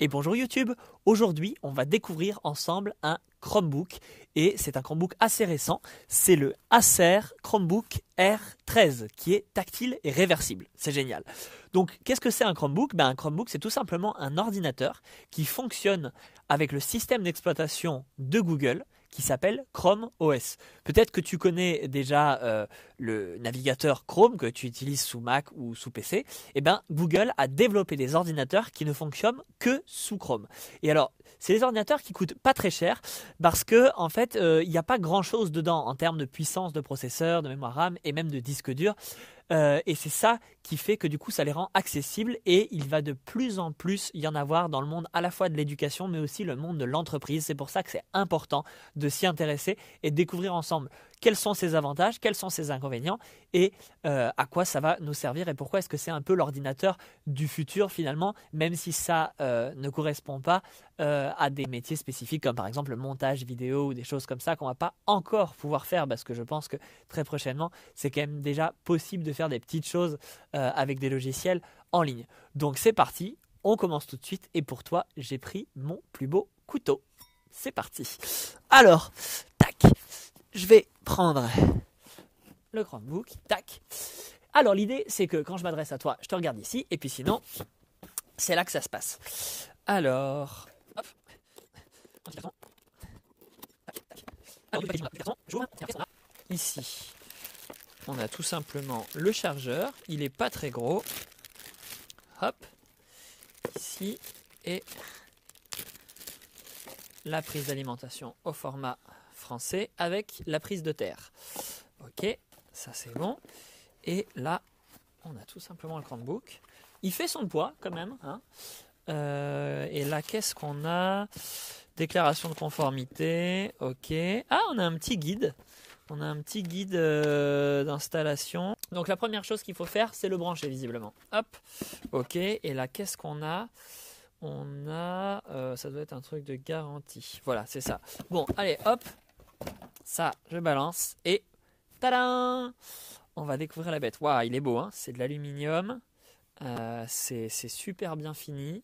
Et bonjour YouTube Aujourd'hui, on va découvrir ensemble un Chromebook et c'est un Chromebook assez récent, c'est le Acer Chromebook R13 qui est tactile et réversible. C'est génial. Donc qu'est-ce que c'est un Chromebook ben, Un Chromebook c'est tout simplement un ordinateur qui fonctionne avec le système d'exploitation de Google qui s'appelle Chrome OS. Peut-être que tu connais déjà euh, le navigateur Chrome que tu utilises sous Mac ou sous PC. Eh bien, Google a développé des ordinateurs qui ne fonctionnent que sous Chrome. Et alors, c'est des ordinateurs qui coûtent pas très cher parce que en fait, euh, il n'y a pas grand-chose dedans en termes de puissance de processeur, de mémoire RAM et même de disque dur. Euh, et c'est ça qui fait que du coup, ça les rend accessibles et il va de plus en plus y en avoir dans le monde à la fois de l'éducation, mais aussi le monde de l'entreprise. C'est pour ça que c'est important de s'y intéresser et de découvrir ensemble quels sont ses avantages, quels sont ses inconvénients et euh, à quoi ça va nous servir et pourquoi est-ce que c'est un peu l'ordinateur du futur finalement, même si ça euh, ne correspond pas euh, à des métiers spécifiques comme par exemple le montage vidéo ou des choses comme ça qu'on va pas encore pouvoir faire parce que je pense que très prochainement c'est quand même déjà possible de faire des petites choses avec des logiciels en ligne. Donc c'est parti, on commence tout de suite et pour toi j'ai pris mon plus beau couteau. C'est parti. Alors, tac, je vais prendre le Chromebook, tac. Alors l'idée, c'est que quand je m'adresse à toi, je te regarde ici, et puis sinon, c'est là que ça se passe. Alors, hop, ici, on a tout simplement le chargeur, il n'est pas très gros. Hop, ici, et la prise d'alimentation au format français avec la prise de terre. Ok, ça c'est bon. Et là, on a tout simplement le book Il fait son poids quand même. Hein. Euh, et là, qu'est-ce qu'on a Déclaration de conformité. Ok. Ah, on a un petit guide. On a un petit guide euh, d'installation. Donc la première chose qu'il faut faire, c'est le brancher visiblement. Hop. Ok. Et là, qu'est-ce qu'on a on a, euh, ça doit être un truc de garantie. Voilà, c'est ça. Bon, allez, hop, ça, je balance. Et tada On va découvrir la bête. Waouh, il est beau, hein c'est de l'aluminium. Euh, c'est super bien fini.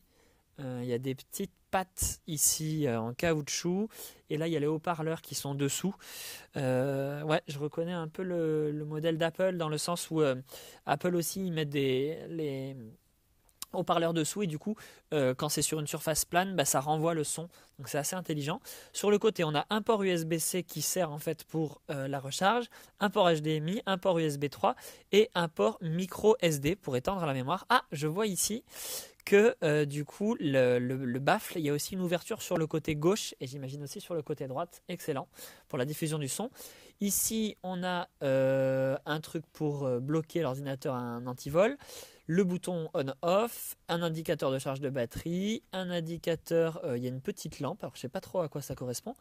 Euh, il y a des petites pattes ici euh, en caoutchouc. Et là, il y a les haut-parleurs qui sont dessous. ouais, je reconnais un peu le, modèle d'Apple dans le sens où Apple aussi, ils mettent des, les, au parleur dessous et du coup euh, quand c'est sur une surface plane bah, ça renvoie le son donc c'est assez intelligent sur le côté on a un port USB-C qui sert en fait pour euh, la recharge un port HDMI un port USB 3 et un port micro SD pour étendre la mémoire ah je vois ici que euh, du coup le, le, baffle, il y a aussi une ouverture sur le côté gauche et j'imagine aussi sur le côté droite. Excellent pour la diffusion du son. Ici, on a un truc pour bloquer l'ordinateur, un antivol le bouton on-off, un indicateur de charge de batterie, un indicateur, euh, il y a une petite lampe, alors je ne sais pas trop à quoi ça correspond.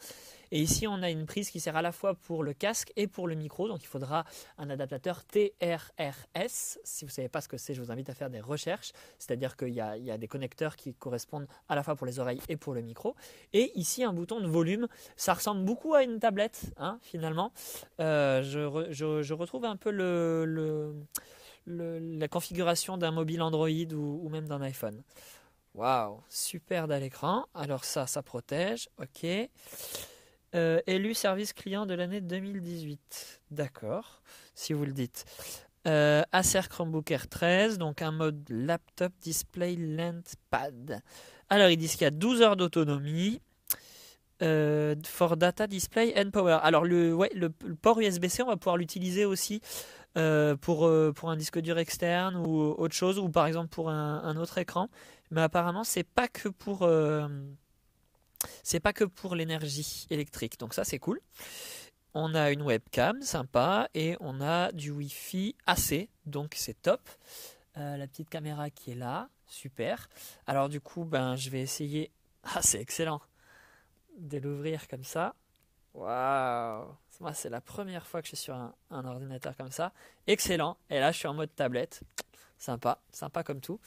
Et ici on a une prise qui sert à la fois pour le casque et pour le micro, donc il faudra un adaptateur TRRS. Si vous ne savez pas ce que c'est, je vous invite à faire des recherches, c'est-à-dire qu'il y, a des connecteurs qui correspondent à la fois pour les oreilles et pour le micro. Et ici un bouton de volume, ça ressemble beaucoup à une tablette, hein, finalement. Euh, je, retrouve un peu le la configuration d'un mobile Android ou, même d'un iPhone. Waouh, super à l'écran. Alors ça, ça protège. Ok. Euh, élu service client de l'année 2018. D'accord, si vous le dites. Euh, Acer Chromebook r 13, donc un mode laptop display lent pad. Alors ils disent qu'il y a 12 heures d'autonomie. Euh, for data display and power. Alors le, le port USB-C, on va pouvoir l'utiliser aussi euh, pour, euh, pour un disque dur externe ou autre chose, ou par exemple pour un, autre écran. Mais apparemment, c'est pas que pour. Euh, c'est pas que pour l'énergie électrique, donc ça c'est cool. On a une webcam sympa et on a du Wi-Fi AC, donc c'est top. la petite caméra qui est là, super. Alors du coup, ben, je vais essayer. Ah, c'est excellent de l'ouvrir comme ça. Waouh moi, c'est la première fois que je suis sur un, ordinateur comme ça. Excellent. Et là, je suis en mode tablette. Sympa, sympa comme tout.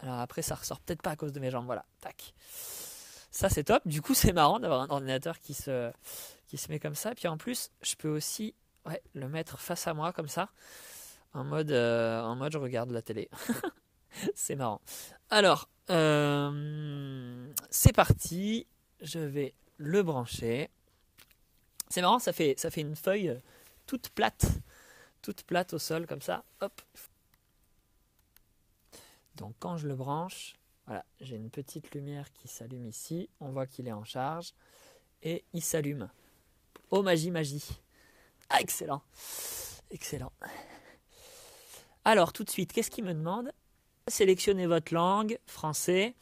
Alors après, ça ressort peut-être pas à cause de mes jambes. Voilà, tac. Ça, c'est top. Du coup, c'est marrant d'avoir un ordinateur qui se, qui se met comme ça. Puis en plus, je peux aussi le mettre face à moi comme ça. En mode, euh, en mode je regarde la télé. c'est marrant. Alors, euh, c'est parti. Je vais le brancher. C'est marrant, ça fait, ça fait une feuille euh, toute plate, toute plate au sol comme ça. Hop. Donc quand je le branche, voilà, j'ai une petite lumière qui s'allume ici. On voit qu'il est en charge et il s'allume. Oh magie magie. Ah excellent, excellent. Alors tout de suite, qu'est-ce qu'il me demande Sélectionnez votre langue, français.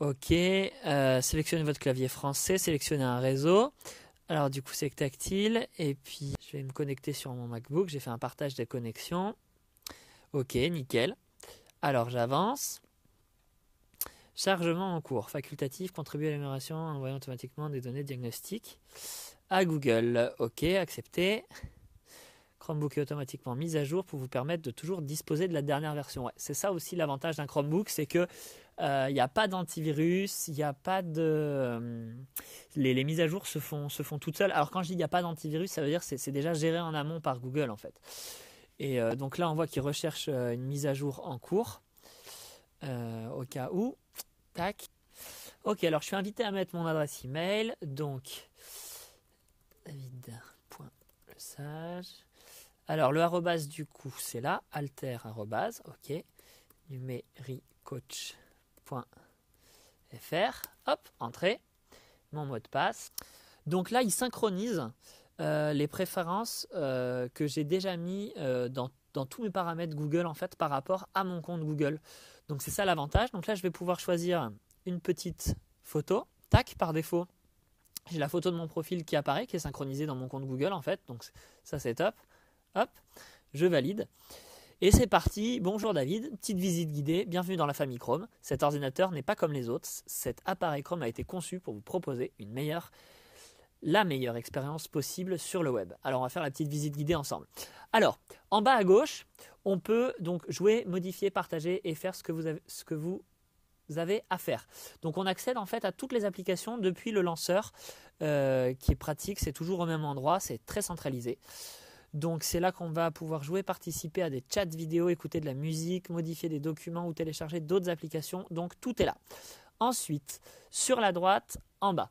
Ok, euh, sélectionnez votre clavier français, sélectionnez un réseau. Alors du coup c'est tactile et puis je vais me connecter sur mon MacBook, j'ai fait un partage des connexions. Ok, nickel. Alors j'avance. Chargement en cours, facultatif, contribuer à l'amélioration en envoyant automatiquement des données diagnostiques à Google. Ok, accepté. Chromebook est automatiquement mise à jour pour vous permettre de toujours disposer de la dernière version. c'est ça aussi l'avantage d'un Chromebook, c'est que il euh, n'y a pas d'antivirus, il n'y a pas de. Euh, les, mises à jour se font, se font toutes seules. Alors quand je dis il n'y a pas d'antivirus, ça veut dire que c'est déjà géré en amont par Google en fait. Et euh, donc là, on voit qu'il recherche une mise à jour en cours. au cas où. Tac. Ok, alors je suis invité à mettre mon adresse email. Donc, Sage. Alors le arrobase du coup, c'est là, alter arrobase, ok, numericoach.fr, hop, entrée, mon mot de passe. Donc là, il synchronise euh, les préférences euh, que j'ai déjà mis euh, dans, dans, tous mes paramètres Google en fait par rapport à mon compte Google. Donc c'est ça l'avantage. Donc là, je vais pouvoir choisir une petite photo. Tac, par défaut, j'ai la photo de mon profil qui apparaît, qui est synchronisée dans mon compte Google en fait. Donc ça, c'est top. Hop, je valide. Et c'est parti, bonjour David, petite visite guidée, bienvenue dans la famille Chrome. Cet ordinateur n'est pas comme les autres, cet appareil Chrome a été conçu pour vous proposer une meilleure, la meilleure expérience possible sur le web. Alors on va faire la petite visite guidée ensemble. Alors, en bas à gauche, on peut donc jouer, modifier, partager et faire ce que vous avez, à faire. Donc on accède en fait à toutes les applications depuis le lanceur euh, qui est pratique, c'est toujours au même endroit, c'est très centralisé. Donc c'est là qu'on va pouvoir jouer, participer à des chats vidéo, écouter de la musique, modifier des documents ou télécharger d'autres applications. Donc tout est là. Ensuite, sur la droite, en bas.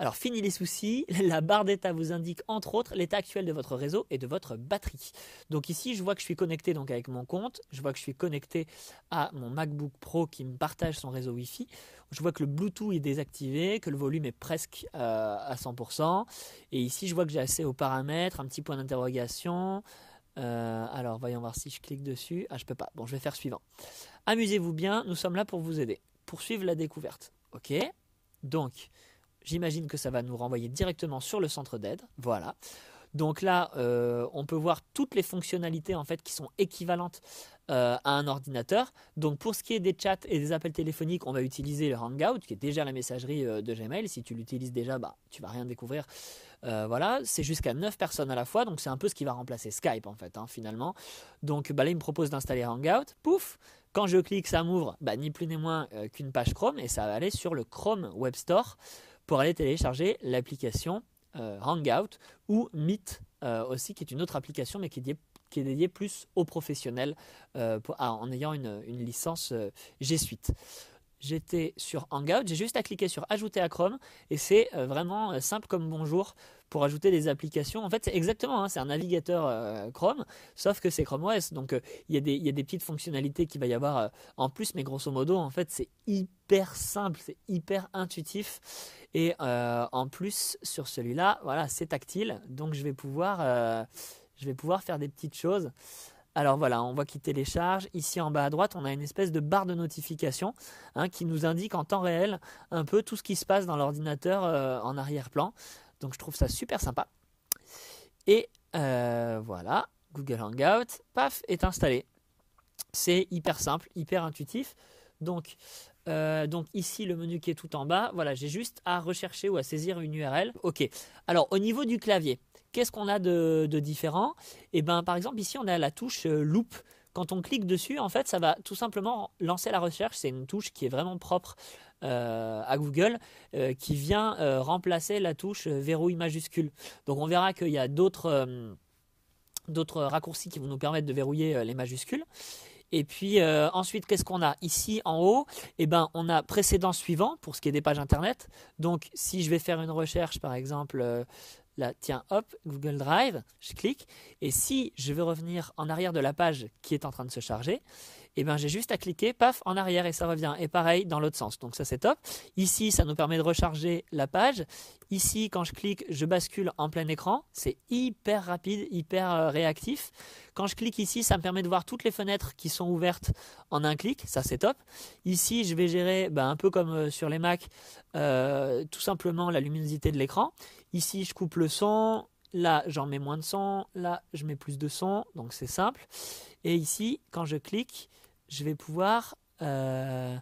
Alors fini les soucis, la barre d'état vous indique entre autres l'état actuel de votre réseau et de votre batterie. Donc ici je vois que je suis connecté donc avec mon compte, je vois que je suis connecté à mon MacBook Pro qui me partage son réseau Wi-Fi, je vois que le Bluetooth est désactivé, que le volume est presque euh, à 100%, et ici je vois que j'ai assez aux paramètres, un petit point d'interrogation. Euh, alors voyons voir si je clique dessus. Ah je peux pas, bon je vais faire suivant. Amusez-vous bien, nous sommes là pour vous aider. Poursuivre la découverte. Ok Donc J'imagine que ça va nous renvoyer directement sur le centre d'aide. Voilà. Donc là, euh, on peut voir toutes les fonctionnalités en fait qui sont équivalentes euh, à un ordinateur. Donc pour ce qui est des chats et des appels téléphoniques, on va utiliser le Hangout, qui est déjà la messagerie euh, de Gmail. Si tu l'utilises déjà, bah tu vas rien découvrir. voilà, c'est jusqu'à 9 personnes à la fois, donc c'est un peu ce qui va remplacer Skype en fait, hein, finalement. Donc bah, là, il me propose d'installer Hangout. Pouf, quand je clique, ça m'ouvre, bah, ni plus ni moins qu'une page Chrome, et ça va aller sur le Chrome Web Store pour aller télécharger l'application euh, Hangout ou Meet euh, aussi, qui est une autre application, mais qui est dédiée, plus aux professionnels euh, en ayant une licence G Suite. J'étais sur Hangout, j'ai juste à cliquer sur Ajouter à Chrome et c'est vraiment simple comme bonjour pour ajouter des applications. En fait, c'est exactement, hein, c'est un navigateur euh, Chrome, sauf que c'est Chrome OS. Donc, euh, il y, a des petites fonctionnalités qui va y avoir euh, en plus, mais grosso modo, en fait, c'est hyper simple, c'est hyper intuitif. Et en plus, sur celui-là, voilà, c'est tactile. Donc, je vais pouvoir, je vais pouvoir faire des petites choses. Alors voilà, on voit qu'il télécharge. Ici en bas à droite, on a une espèce de barre de notification hein, qui nous indique en temps réel un peu tout ce qui se passe dans l'ordinateur en arrière-plan. Donc je trouve ça super sympa. Et euh, voilà, Google Hangout, paf, est installé. C'est hyper simple, hyper intuitif. Donc, euh, donc ici, le menu qui est tout en bas, voilà, j'ai juste à rechercher ou à saisir une URL. Ok. Alors au niveau du clavier, qu'est-ce qu'on a de, différent Eh bien, par exemple, ici, on a la touche euh, Loop quand on clique dessus, en fait, ça va tout simplement lancer la recherche. C'est une touche qui est vraiment propre euh, à Google euh, qui vient euh, remplacer la touche verrouille majuscule. Donc on verra qu'il y a d'autres raccourcis qui vont nous permettre de verrouiller les majuscules. Et puis ensuite, qu'est-ce qu'on a ici en haut Eh ben, on a précédent suivant pour ce qui est des pages internet. Donc, si je vais faire une recherche, par exemple, là, tiens, hop, Google Drive, je clique. Et si je veux revenir en arrière de la page qui est en train de se charger, et eh ben j'ai juste à cliquer, paf, en arrière et ça revient. Et pareil dans l'autre sens. Donc ça c'est top. Ici, ça nous permet de recharger la page. Ici, quand je clique, je bascule en plein écran. C'est hyper rapide, hyper euh, réactif. Quand je clique ici, ça me permet de voir toutes les fenêtres qui sont ouvertes en un clic. Ça c'est top. Ici, je vais gérer, ben, un peu comme euh, sur les Mac, euh, tout simplement la luminosité de l'écran. Ici, je coupe le son, Là, j'en mets moins de son. Là, je mets plus de son. Donc, c'est simple. Et ici, quand je clique, je vais pouvoir euh,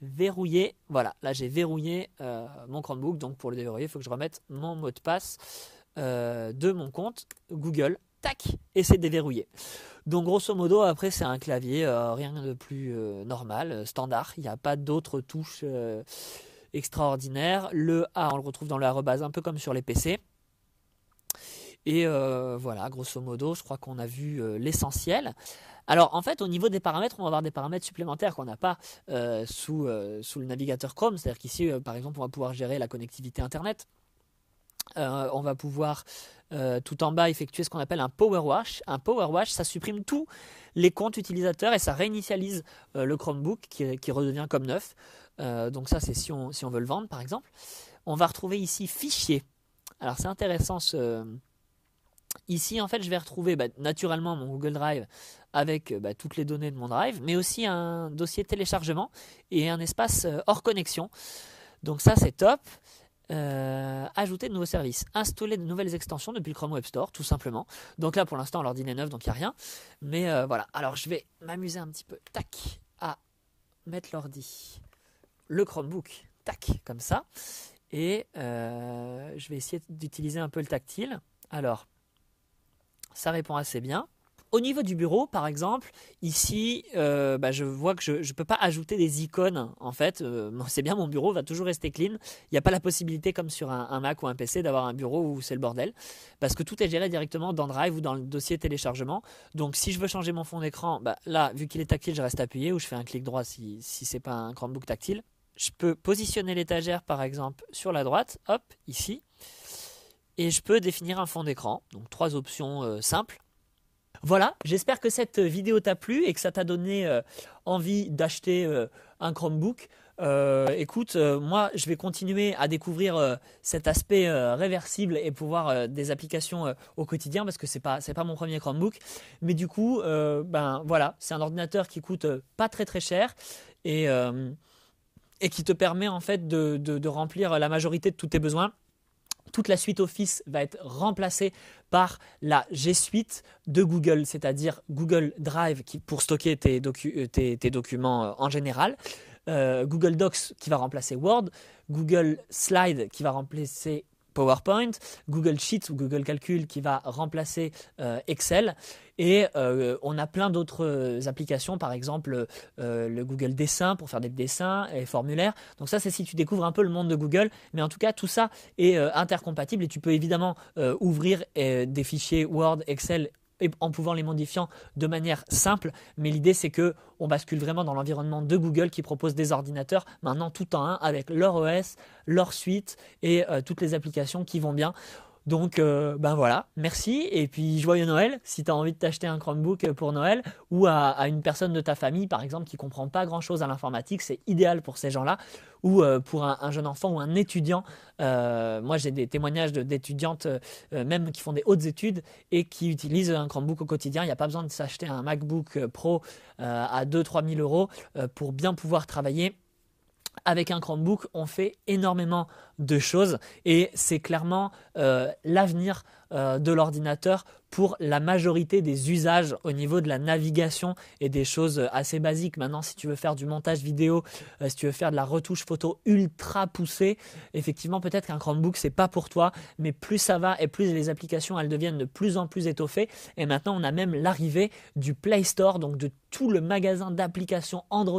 verrouiller. Voilà, là j'ai verrouillé euh, mon Chromebook. Donc pour le déverrouiller, il faut que je remette mon mot de passe euh, de mon compte Google. Tac, et c'est déverrouillé. Donc grosso modo, après c'est un clavier, rien de plus normal, standard. Il n'y a pas d'autres touches extraordinaires. Le A, on le retrouve dans le rebase, un peu comme sur les PC. Et voilà, grosso modo, je crois qu'on a vu l'essentiel. Alors en fait, au niveau des paramètres, on va avoir des paramètres supplémentaires qu'on n'a pas euh, sous, euh, sous le navigateur Chrome. C'est-à-dire qu'ici, euh, par exemple, on va pouvoir gérer la connectivité Internet. on va pouvoir tout en bas effectuer ce qu'on appelle un power Un power ça supprime tous les comptes utilisateurs et ça réinitialise le Chromebook qui, redevient comme neuf. donc ça, c'est si on, si on veut le vendre, par exemple. On va retrouver ici fichier. Alors c'est intéressant ce Ici, en fait, je vais retrouver bah, naturellement mon Google Drive avec euh, bah, toutes les données de mon Drive, mais aussi un dossier téléchargement et un espace euh, hors connexion. Donc ça, c'est top. Euh, ajouter de nouveaux services, installer de nouvelles extensions depuis le Chrome Web Store, tout simplement. Donc là, pour l'instant, l'ordi est neuf, donc il n'y a rien. Mais voilà, alors je vais m'amuser un petit peu, tac, à mettre l'ordi, le Chromebook, tac, comme ça. Et je vais essayer d'utiliser un peu le tactile. Alors, ça répond assez bien. Au niveau du bureau, par exemple, ici, euh, bah, je vois que je ne peux pas ajouter des icônes. En fait, euh, c'est bien, mon bureau va toujours rester clean. Il n'y a pas la possibilité, comme sur un, Mac ou un PC, d'avoir un bureau où c'est le bordel. Parce que tout est géré directement dans Drive ou dans le dossier téléchargement. Donc, si je veux changer mon fond d'écran, bah, là, vu qu'il est tactile, je reste appuyé ou je fais un clic droit si, c'est ce pas un Chromebook tactile. Je peux positionner l'étagère, par exemple, sur la droite. Hop, ici et je peux définir un fond d'écran, donc trois options euh, simples. Voilà, j'espère que cette euh, vidéo t'a plu et que ça t'a donné euh, envie d'acheter un Chromebook. écoute, moi je vais continuer à découvrir cet aspect réversible et pouvoir des applications au quotidien parce que c'est pas pas mon premier Chromebook, mais du coup ben voilà, c'est un ordinateur qui coûte pas très très cher et et qui te permet en fait de remplir la majorité de tous tes besoins toute la suite Office va être remplacée par la G Suite de Google, c'est-à-dire Google Drive pour stocker tes, euh, documents euh, en général, euh, Google Docs qui va remplacer Word, Google Slide qui va remplacer PowerPoint, Google Sheets ou Google Calcul qui va remplacer euh, Excel. Et euh, on a plein d'autres euh, applications, par exemple le Google Dessin pour faire des dessins et formulaires. Donc ça, c'est si tu découvres un peu le monde de Google. Mais en tout cas, tout ça est intercompatible et tu peux évidemment ouvrir des fichiers Word, Excel en pouvant les modifiant de manière simple. Mais l'idée, c'est que on bascule vraiment dans l'environnement de Google qui propose des ordinateurs maintenant tout en un avec leur OS, leur suite et euh, toutes les applications qui vont bien. Donc, euh, ben voilà, merci. Et puis, joyeux Noël. Si tu as envie de t'acheter un Chromebook pour Noël ou à, une personne de ta famille, par exemple, qui comprend pas grand chose à l'informatique, c'est idéal pour ces gens-là. Ou euh, pour un, jeune enfant ou un étudiant. Euh, moi, j'ai des témoignages d'étudiantes, même qui font des hautes études et qui utilisent un Chromebook au quotidien. Il n'y a pas besoin de s'acheter un MacBook Pro à 2-3 000 euros pour bien pouvoir travailler avec un Chromebook, on fait énormément de choses et c'est clairement euh, l'avenir euh, de l'ordinateur pour la majorité des usages au niveau de la navigation et des choses euh, assez basiques. Maintenant, si tu veux faire du montage vidéo, euh, si tu veux faire de la retouche photo ultra poussée, effectivement, peut-être qu'un Chromebook, c'est pas pour toi, mais plus ça va et plus les applications, elles deviennent de plus en plus étoffées. Et maintenant, on a même l'arrivée du Play Store, donc de tout le magasin d'applications Android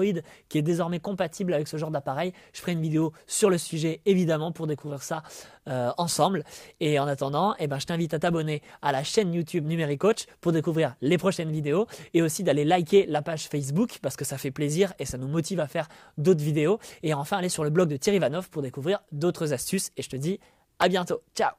qui est désormais compatible avec ce genre d'appareil. Je ferai une vidéo sur le sujet, évidemment, pour découvrir ça euh, ensemble. Et en attendant, eh ben, je t'invite à t'abonner à la chaîne YouTube YouTube coach pour découvrir les prochaines vidéos et aussi d'aller liker la page Facebook parce que ça fait plaisir et ça nous motive à faire d'autres vidéos. Et enfin, aller sur le blog de Thierry Vanov pour découvrir d'autres astuces. Et je te dis à bientôt. Ciao